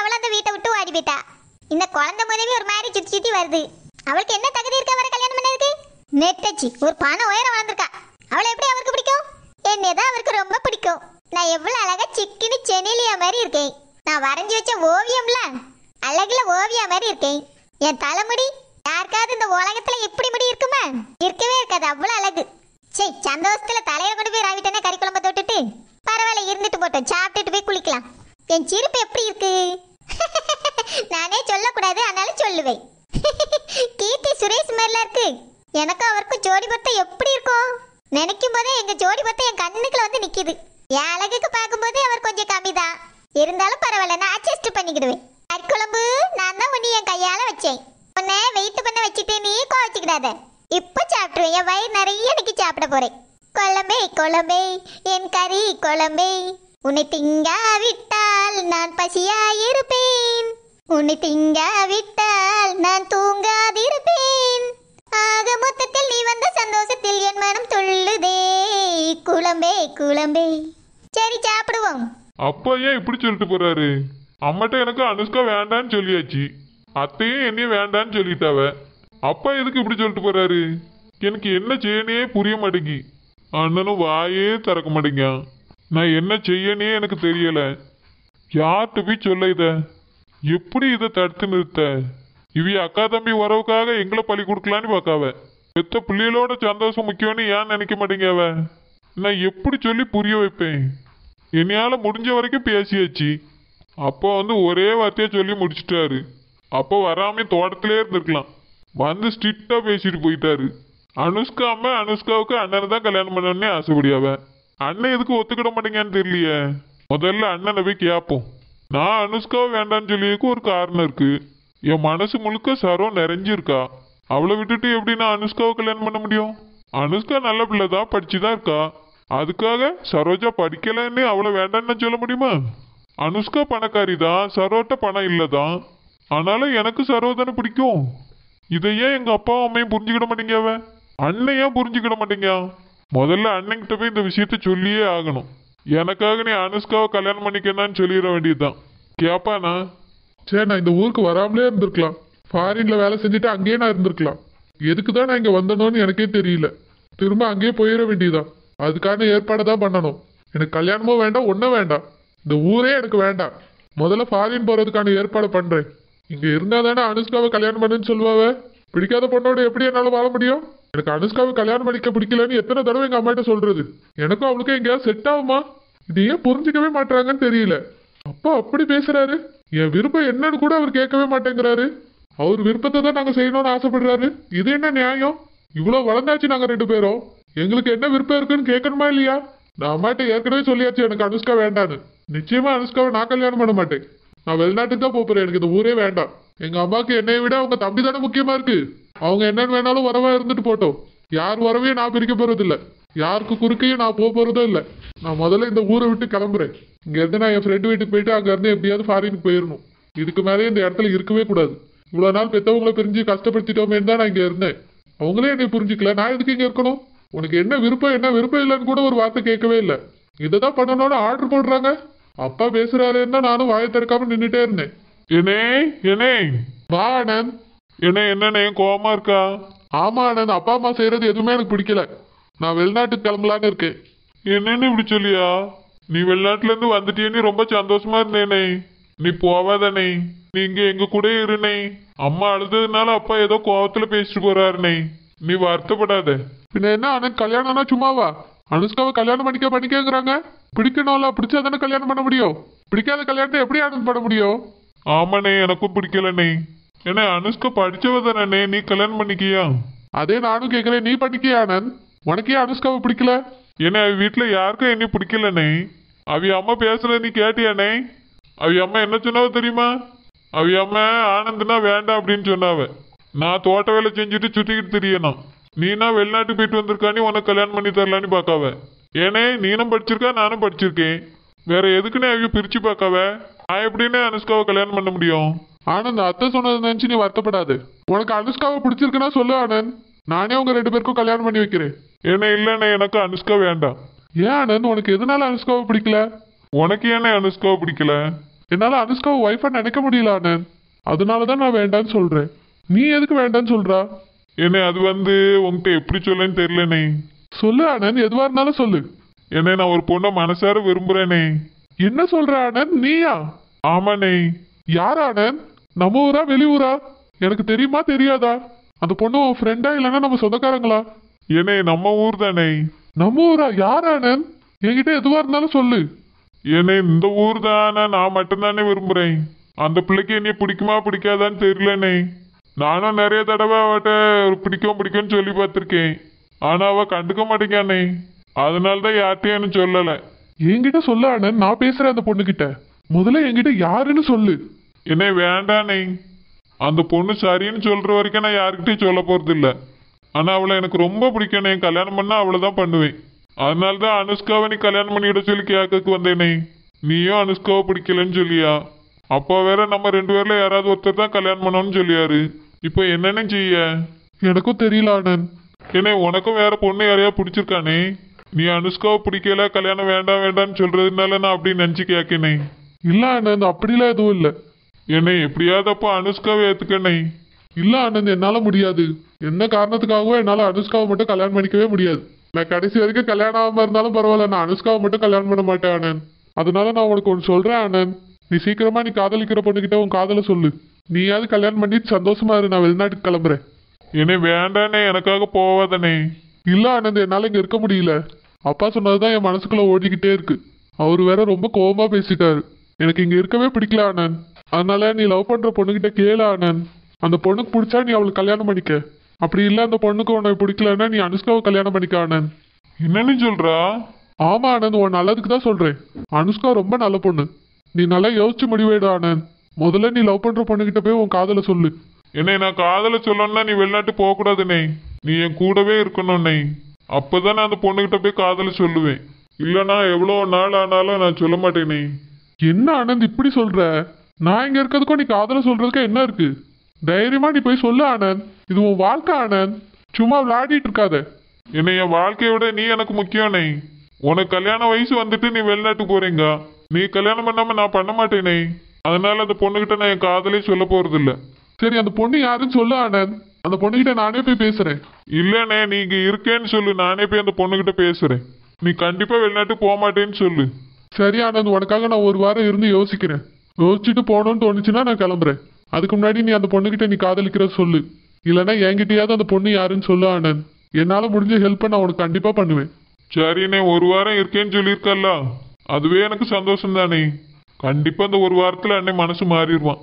அவளும் அந்த வீட்டை விட்டு ஓடி போயிட்டா இந்த குழந்தை முதவி ஒரு மாதிரி சுத்தி சுத்தி வருது அவளுக்கு என்ன தகுதி இருக்கா வர கல்யாணம் பண்ணதுக்கு நெட்டச்சி ஒரு பணம் உயரம் வளர்ந்துருக்கா அவளை எப்படி அவருக்கு பிடிக்கும் என்னதான் அவருக்கு ரொம்ப பிடிக்கும் நான் எவ்வளவு அழகா சிக்கினு செனிலியா மாதிரி இருக்கேன் நான் வரைஞ்சி வச்ச ஓவியம்ல அழகுல ஓவியா மாதிரி இருக்கேன் என் தலைமுடி யாருக்காவது இந்த உலகத்துல இப்படி முடி இருக்குமா இருக்கவே இருக்காது அவ்வளவு அழகு சே சந்தோஷத்துல தலையை கொண்டு போய் ராவிட்டேன்னா கறி குழம்பு தொட்டுட்டு பரவாயில்ல இருந்துட்டு போட்டோம் சாப்பிட்டுட்டு போய் குளிக்கலாம் என் சிரிப்பு எப்படி இருக்கு நானே சொல்லக்கூடாது அதனால சொல்லுவேன் கீர்த்தி சுரேஷ் மாதிரிலாம் இருக்கு எனக்கும் அவருக்கும் ஜோடி பத்தம் எப்படி இருக்கும் நினைக்கும் போதே எங்க ஜோடி பத்தம் என் கண்ணுக்குள்ள வந்து நிக்குது என் அழகுக்கு பார்க்கும்போது அவர் கொஞ்சம் கம்மி தான் இருந்தாலும் பரவாயில்ல நான் அட்ஜஸ்ட் பண்ணிக்கிடுவேன் கறிக்குழம்பு நான் தான் உன்னை என் கையால வச்சேன் உன்னை வெயிட் பண்ண வச்சுட்டு நீ கோவச்சுக்கிடாத இப்போ சாப்பிட்டுருவேன் என் வயிறு நிறைய இன்னைக்கு சாப்பிட போறேன் குழம்பே குழம்பே என் கறி குழம்பே உன்னை திங்காவிட்டால் நான் பசியாயிருப்பேன் உன்னை திங்காவிட்டால் நான் தூங்காதிருப்பேன் ஆக மொத்தத்தில் நீ வந்த சந்தோஷத்தில் என் மனம் துள்ளுதே குழம்பே குழம்பே சரி சாப்பிடுவோம் அப்பா ஏன் இப்படி சொல்லிட்டு போறாரு அம்மாட்ட எனக்கு அனுஷ்கா வேண்டான்னு சொல்லியாச்சு அத்தையும் என்னையும் வேண்டாம்னு சொல்லிட்டாவ அப்பா எதுக்கு இப்படி சொல்லிட்டு போறாரு எனக்கு என்ன செய்யனே புரிய மாட்டேங்கி அண்ணனும் வாயே திறக்க மாட்டேங்க நான் என்ன செய்யனே எனக்கு தெரியல யார்கிட்ட போய் சொல்ல இத எப்படி இதை தடுத்து நிறுத்த இவி அக்கா தம்பி உறவுக்காக எங்களை பழி கொடுக்கலான்னு பார்க்காவ எத்த பிள்ளைகளோட சந்தோஷம் முக்கியம்னு ஏன் நினைக்க மாட்டேங்க நான் எப்படி சொல்லி புரிய வைப்பேன் என்னையால முடிஞ்ச வரைக்கும் பேசியாச்சு அப்போ வந்து ஒரே வார்த்தையை சொல்லி முடிச்சிட்டாரு அப்போ வராம தோட்டத்திலே இருந்திருக்கலாம் வந்து ஸ்ட்ரிக்டா பேசிட்டு போயிட்டாரு அனுஷ்கா அம்மா அனுஷ்காவுக்கு அண்ணனை தான் கல்யாணம் பண்ணணும்னே ஆசைப்படியாவன் அண்ணன் எதுக்கு ஒத்துக்கிட மாட்டேங்கன்னு தெரியலையே முதல்ல அண்ணனை போய் கேட்போம் நான் அனுஷ்காவை வேண்டான்னு சொல்லியதுக்கு ஒரு காரணம் இருக்கு என் மனசு முழுக்க சரம் நிறைஞ்சிருக்கா அவளை விட்டுட்டு எப்படி நான் அனுஷ்காவை கல்யாணம் பண்ண முடியும் அனுஷ்கா நல்ல பிள்ளைதான் தான் தான் இருக்கா அதுக்காக சரோஜா படிக்கலன்னு அவளை வேண்டான்னு சொல்ல முடியுமா அனுஷ்கா பணக்காரி தான் சரோட்ட பணம் இல்லைதான் ஆனாலும் எனக்கு சரோதனை பிடிக்கும் இதையே எங்கள் அப்பா அம்மையும் புரிஞ்சுக்கிட மாட்டேங்க அவன் அண்ணன் ஏன் புரிஞ்சுக்கிட மாட்டேங்க முதல்ல அண்ணன்கிட்ட போய் இந்த விஷயத்த சொல்லியே ஆகணும் எனக்காக நீ அனுஷ்காவை கல்யாணம் பண்ணிக்கணும்னு சொல்லிட வேண்டியதுதான் கேப்பானா சரி நான் இந்த ஊருக்கு வராமலே இருந்திருக்கலாம் ஃபாரின்ல வேலை செஞ்சுட்டு அங்கேயே நான் இருந்திருக்கலாம் எதுக்கு தான் நான் இங்கே வந்தனோன்னு எனக்கே தெரியல திரும்ப அங்கேயே போயிட வேண்டியதான் அதுக்கான ஏற்பாடை தான் பண்ணணும் எனக்கு கல்யாணமும் வேண்டாம் ஒன்றும் வேண்டாம் இந்த ஊரே எனக்கு வேண்டாம் முதல்ல ஃபாரின் போகிறதுக்கான ஏற்பாடு பண்ணுறேன் இங்கே இருந்தால் தானே அனுஷ்காவை கல்யாணம் பண்ணுன்னு சொல்லுவாவே பிடிக்காத பொண்ணோட எப்படி என்னால் வாழ முடியும் எனக்கு அனுஷ்காவை கல்யாணம் பண்ணிக்க பிடிக்கலன்னு எத்தனை தடவை எங்க அம்மாட்ட சொல்றது எனக்கும் அவளுக்கும் எங்கேயாவது செட் ஆகுமா இது ஏன் புரிஞ்சுக்கவே மாட்டாங்கன்னு தெரியல அப்பா அப்படி பேசுறாரு என் விருப்பம் என்னன்னு கூட அவர் கேட்கவே மாட்டேங்கிறாரு அவர் விருப்பத்தை தான் நாங்க செய்யணும்னு ஆசைப்படுறாரு இது என்ன நியாயம் இவ்வளவு வளர்ந்தாச்சு நாங்க ரெண்டு பேரும் எங்களுக்கு என்ன விருப்பம் இருக்குன்னு கேட்கணுமா இல்லையா நான் அம்மாட்ட ஏற்கனவே சொல்லியாச்சு எனக்கு அனுஷ்கா வேண்டான்னு நிச்சயமா அனுஷ்காவை நான் கல்யாணம் பண்ண மாட்டேன் நான் வெளிநாட்டுக்கு தான் போறேன் எனக்கு இந்த ஊரே வேண்டாம் எங்க அம்மாவுக்கு என்னை விட அவங்க தம்பி தானே முக்கியமா இருக்கு அவங்க என்னன்னு வேணாலும் வரவா இருந்துட்டு போட்டோம் யார் வரவே நான் பிரிக்க போறதில்ல யாருக்கு குறுக்கையும் நான் போக போறதோ இல்லை நான் முதல்ல இந்த ஊரை விட்டு கிளம்புறேன் இங்கேருந்து நான் என் ஃப்ரெண்டு வீட்டுக்கு போயிட்டு இருந்து எப்படியாவது ஃபாரினுக்கு போயிடணும் இதுக்கு மேலே இந்த இடத்துல இருக்கவே கூடாது இவ்வளோ நாள் பெத்தவங்களை பிரிஞ்சு கஷ்டப்படுத்திட்டோமேன்னு தான் நான் இங்கே இருந்தேன் அவங்களே என்னை புரிஞ்சுக்கல நான் எதுக்கு இங்கே இருக்கணும் உனக்கு என்ன விருப்பம் என்ன விருப்பம் இல்லைன்னு கூட ஒரு வார்த்தை கேட்கவே இல்லை இதை தான் பண்ணணும்னு ஆர்டர் போடுறாங்க அப்பா பேசுறாருன்னா நானும் வாயை திறக்காம நின்றுட்டே இருந்தேன் என்னே என்னே வா என்ன என்னண்ணே கோவமா இருக்கா ஆமா அண்ணன் அப்பா அம்மா செய்யறது எதுவுமே எனக்கு பிடிக்கல நான் வெளிநாட்டுக்கு கிளம்பலான்னு இருக்கேன் என்னன்னு இப்படி சொல்லியா நீ வெளிநாட்டுல இருந்து வந்துட்டியேன்னு ரொம்ப சந்தோஷமா இருந்தேனே நீ போவாதனே நீ இங்க எங்க கூட இருனே அம்மா அழுததுனால அப்பா ஏதோ கோவத்துல பேசிட்டு போறாருனே நீ வருத்தப்படாத பின்ன என்ன அண்ணன் கல்யாணம்னா சும்மாவா அனுஷ்காவை கல்யாணம் பண்ணிக்க பண்ணிக்கிறாங்க பிடிக்கணும்ல பிடிச்சா தானே கல்யாணம் பண்ண முடியும் பிடிக்காத கல்யாணத்தை எப்படி ஆனந்த் பண்ண முடியும் ஆமாண்ணே எனக்கும் பிடிக்கலண்ணே என்ன அனுஷ்கா படிச்சவ தானே நீ கல்யாணம் பண்ணிக்கியா அதே நானும் கேட்கறேன் நீ பண்ணிக்கியா ஆனந்த் உனக்கே அனுஷ்காவை பிடிக்கல என்ன அவ வீட்டில் யாருக்கும் என்னை பிடிக்கலண்ணே அவி அம்மா பேசுறத நீ கேட்டியாண்ணே அவி அம்மா என்ன சொன்னாவ தெரியுமா அவி அம்மா ஆனந்த்னா வேண்டாம் அப்படின்னு சொன்னாவ நான் தோட்ட வேலை செஞ்சுட்டு சுற்றிக்கிட்டு தெரியணும் நீனா வெளிநாட்டுக்கு போயிட்டு வந்திருக்கானி உனக்கு கல்யாணம் பண்ணி தரலான்னு பார்க்காவ ஏனே நீனும் படிச்சிருக்கா நானும் படிச்சிருக்கேன் வேற எதுக்குன்னு அவிய பிரிச்சு பார்க்காவ நான் எப்படின்னு அனுஷ்காவை கல்யாணம் பண்ண முடியும் ஆனந்த் அத்தை சொன்னது நினைச்சு நீ வருத்தப்படாது உனக்கு அனுஷ்காவை பிடிச்சிருக்குன்னா சொல்லு ஆனந்த் நானே உங்க ரெண்டு பேருக்கும் கல்யாணம் பண்ணி வைக்கிறேன் என்ன இல்லைண்ணே எனக்கு அனுஷ்கா வேண்டாம் ஏன் ஆனந்த் உனக்கு எதனால அனுஷ்காவை பிடிக்கல உனக்கு ஏன்னா அனுஷ்காவை பிடிக்கல என்னால் அனுஷ்காவை ஒய்ஃபா நினைக்க முடியல ஆனந்த் அதனால தான் நான் வேண்டான்னு சொல்கிறேன் நீ எதுக்கு வேண்டான்னு சொல்கிறா என்ன அது வந்து உன்கிட்ட எப்படி சொல்லன்னு தெரியலனே சொல்லு ஆனந்த் எதுவாக இருந்தாலும் சொல்லு என்ன நான் ஒரு பொண்ணை மனசார விரும்புறேனே என்ன சொல்கிற ஆனந்த் நீயா ஆமாண்ணே யார் ஆனந்த் நம்ம ஊரா வெளியூரா எனக்கு தெரியுமா தெரியாதா அந்த பொண்ணு உன் ஃப்ரெண்டா இல்லைன்னா நம்ம சொந்தக்காரங்களா என்னை நம்ம ஊர் தானே நம்ம ஊரா யார் அண்ணன் என்கிட்ட எதுவா இருந்தாலும் சொல்லு என்னை இந்த ஊர் தானே நான் மட்டும்தானே விரும்புறேன் அந்த பிள்ளைக்கு என்னைய பிடிக்குமா பிடிக்காதான்னு தெரியலனே நானும் நிறைய தடவை அவட்ட பிடிக்கும் பிடிக்கும்னு சொல்லி பார்த்துருக்கேன் ஆனா அவ கண்டுக்க மாட்டேங்கானே அதனால தான் யார்கிட்டயும் சொல்லலை என்கிட்ட சொல்ல அண்ணன் நான் பேசுறேன் அந்த பொண்ணுகிட்ட முதல்ல என்கிட்ட யாருன்னு சொல்லு என்னை நீ அந்த பொண்ணு சரின்னு சொல்ற வரைக்கும் நான் யாருக்கிட்டையும் சொல்ல இல்லை ஆனா அவளை எனக்கு ரொம்ப பிடிக்கணே கல்யாணம் பண்ணா அவளை தான் பண்ணுவேன் அதனால தான் அனுஷ்காவை நீ கல்யாணம் பண்ணிவிட சொல்லி கேட்கக்கு வந்தேனே நீயும் அனுஷ்காவை பிடிக்கலன்னு சொல்லியா அப்போ வேற நம்ம ரெண்டு பேர்ல யாராவது ஒருத்தர் தான் கல்யாணம் பண்ணோன்னு சொல்லியாரு இப்போ என்னென்ன செய்ய எனக்கும் தெரியல ஆனந்த் ஏன்னா உனக்கும் வேற பொண்ணு யாரையா பிடிச்சிருக்கானே நீ அனுஷ்காவை பிடிக்கல கல்யாணம் வேண்டாம் வேண்டாம்னு சொல்றதுனால நான் அப்படி நினச்சி கேட்கினேன் இல்லை ஆனந்த் அப்படிலாம் எதுவும் இல்லை என்னை எப்படியாவது அனுஷ்காவை ஏத்துக்கண்ணே இல்ல அண்ணன் என்னால முடியாது என்ன காரணத்துக்காகவோ என்னால அனுஷ்காவை மட்டும் கல்யாணம் பண்ணிக்கவே முடியாது நான் கடைசி வரைக்கும் கல்யாணம் ஆகாம இருந்தாலும் பரவாயில்ல நான் அனுஷ்காவை மட்டும் கல்யாணம் பண்ண மாட்டேன் அண்ணன் அதனால நான் உனக்கு ஒன்று சொல்றேன் அண்ணன் நீ சீக்கிரமா நீ காதலிக்கிற பொண்ணுகிட்ட உன் காதலை சொல்லு நீயாவது கல்யாணம் பண்ணி சந்தோஷமா இரு நான் வெளிநாட்டுக்கு கிளம்புறேன் என்னை வேண்டானே எனக்காக போவாதனே இல்ல அண்ணன் என்னால இங்க இருக்க முடியல அப்பா சொன்னதுதான் என் மனசுக்குள்ள ஓடிக்கிட்டே இருக்கு அவர் வேற ரொம்ப கோபமா பேசிட்டாரு எனக்கு இங்க இருக்கவே பிடிக்கல அண்ணன் அதனால நீ லவ் பண்ற பொண்ணுகிட்ட கேள ஆனந்த் அந்த பொண்ணுக்கு பிடிச்சா நீ அவளுக்கு கல்யாணம் பண்ணிக்க அப்படி இல்லை அந்த பொண்ணுக்கு உன்னை பிடிக்கலன்னா நீ அனுஷ்காவை கல்யாணம் பண்ணிக்க ஆனந்த் என்னன்னு சொல்ற ஆமா ஆனந்த் உன் நல்லதுக்கு தான் சொல்றேன் அனுஷ்கா ரொம்ப நல்ல பொண்ணு நீ நல்லா யோசிச்சு முடிவேடு ஆனந்த் முதல்ல நீ லவ் பண்ற பொண்ணுகிட்ட போய் உன் காதல சொல்லு என்னை நான் காதல சொல்லணும்னா நீ வெளிநாட்டு போகக்கூடாதுண்ணே நீ என் கூடவே இருக்கணும்ண்ணே அப்போதான் நான் அந்த பொண்ணுகிட்ட போய் காதல சொல்லுவேன் இல்லைனா எவ்வளோ நாள் ஆனாலும் நான் சொல்ல மாட்டேனே என்ன ஆனந்த் இப்படி சொல்ற நான் இங்க இருக்கிறதுக்கும் நீ காதல சொல்றதுக்கு என்ன இருக்கு தைரியமா நீ போய் சொல்லு ஆனந்த் இது உன் வாழ்க்கை ஆனந்த் சும்மா விளையாடிட்டு இருக்காத என்னை என் வாழ்க்கையோட நீ எனக்கு முக்கியம் நெய் உனக்கு கல்யாண வயசு வந்துட்டு நீ வெளிநாட்டு போறீங்க நீ கல்யாணம் பண்ணாம நான் பண்ண மாட்டேனே அதனால அந்த பொண்ணுகிட்ட நான் என் காதலே சொல்ல போறது இல்ல சரி அந்த பொண்ணு யாருன்னு சொல்லு ஆனந்த் அந்த பொண்ணுகிட்ட நானே போய் பேசுறேன் இல்லண்ணே இங்க இருக்கேன்னு சொல்லு நானே போய் அந்த பொண்ணுகிட்ட பேசுறேன் நீ கண்டிப்பா வெளிநாட்டு போக மாட்டேன்னு சொல்லு சரி ஆனந்த் உனக்காக நான் ஒரு வாரம் இருந்து யோசிக்கிறேன் யோசிச்சுட்டு போனோம்னு தோணுச்சுன்னா நான் கிளம்புறேன் அதுக்கு முன்னாடி நீ அந்த பொண்ணுகிட்ட நீ காதலிக்கிற சொல்லு இல்லைன்னா என்கிட்டயாவது அந்த பொண்ணு யாருன்னு சொல்லு ஆனந்த் என்னால் முடிஞ்ச ஹெல்ப்பை நான் உனக்கு கண்டிப்பாக பண்ணுவேன் சரிண்ணே ஒரு வாரம் இருக்கேன்னு சொல்லியிருக்கல்ல அதுவே எனக்கு சந்தோஷம் தானே கண்டிப்பாக அந்த ஒரு வாரத்தில் அண்ணன் மனசு மாறிடுவான்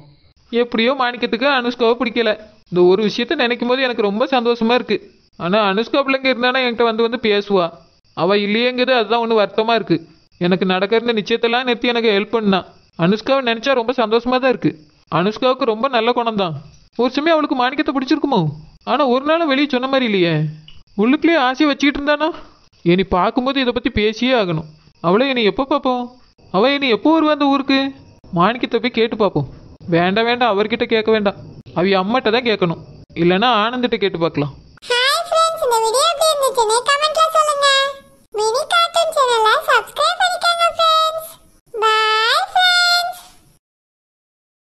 எப்படியோ மாணிக்கத்துக்கு அனுஷ்காவை பிடிக்கல இந்த ஒரு விஷயத்த நினைக்கும் போது எனக்கு ரொம்ப சந்தோஷமா இருக்கு ஆனால் அனுஷ்கா பிள்ளைங்க இருந்தானா என்கிட்ட வந்து வந்து பேசுவா அவள் இல்லையேங்கிறது அதுதான் ஒன்று வருத்தமாக இருக்குது எனக்கு நடக்கிற நிச்சயத்தெல்லாம் நிறுத்தி எனக்கு ஹெல்ப் பண்ணான் அனுஷ்காவை நினச்சா ரொம்ப சந்தோஷமாக தான் இருக்குது அனுஷ்காவுக்கு ரொம்ப நல்ல குணம் தான் ஒரு சமயம் அவளுக்கு மாணிக்கத்தை பிடிச்சிருக்குமோ ஆனால் ஒரு நாளும் வெளியே சொன்ன மாதிரி இல்லையே உள்ளுக்குள்ளேயே ஆசையை வச்சுக்கிட்டு இருந்தானா என்னை பார்க்கும்போது இதை பற்றி பேசியே ஆகணும் அவளை என்னை எப்போ பார்ப்போம் அவள் என்னை எப்போ வருவா அந்த ஊருக்கு மாணிக்கத்தை போய் கேட்டு பார்ப்போம் வேண்டாம் வேண்டாம் அவர்கிட்ட கேட்க வேண்டாம் அவ அம்மாட்ட தான் கேட்கணும் இல்லைன்னா ஆனந்திட்ட கேட்டு பார்க்கலாம் சொல்லுங்க